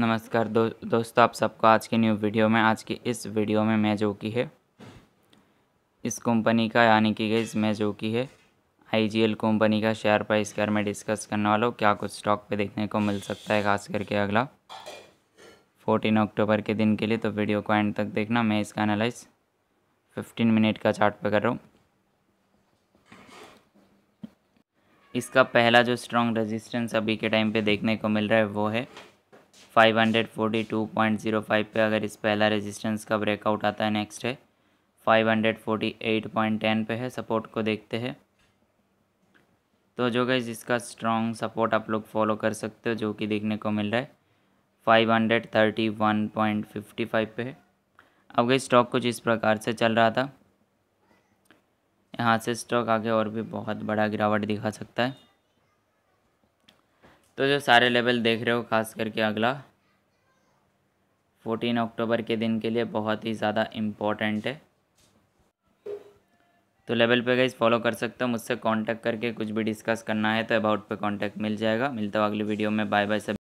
नमस्कार दो दोस्तों आप सबको आज के न्यू वीडियो में आज की इस वीडियो में मैं जो की है इस कंपनी का यानी कि मैं जो की है आईजीएल कंपनी का शेयर प्राइस कर मैं डिस्कस करने वाला हूँ क्या कुछ स्टॉक पे देखने को मिल सकता है खास करके अगला 14 अक्टूबर के दिन के लिए तो वीडियो को एंड तक देखना मैं इसका एनालाइज फिफ्टीन मिनट का चार्ट कर रहा हूँ इसका पहला जो स्ट्रॉन्ग रेजिस्टेंस अभी के टाइम पे देखने को मिल रहा है वो है 542.05 पे अगर इस पहला रेजिस्टेंस का ब्रेकआउट आता है नेक्स्ट है 548.10 पे है सपोर्ट को देखते हैं तो जो गई इसका स्ट्रॉन्ग सपोर्ट आप लोग फॉलो कर सकते हो जो कि देखने को मिल रहा है 531.55 पे है अब गई स्टॉक कुछ इस प्रकार से चल रहा था यहाँ से स्टॉक आगे और भी बहुत बड़ा गिरावट दिखा सकता है तो जो सारे लेवल देख रहे हो खास करके अगला फोर्टीन अक्टूबर के दिन के लिए बहुत ही ज़्यादा इम्पॉर्टेंट है तो लेवल पे गई फॉलो कर सकते हो मुझसे कांटेक्ट करके कुछ भी डिस्कस करना है तो अबाउट पे कांटेक्ट मिल जाएगा मिलता हूँ अगली वीडियो में बाय बाय सब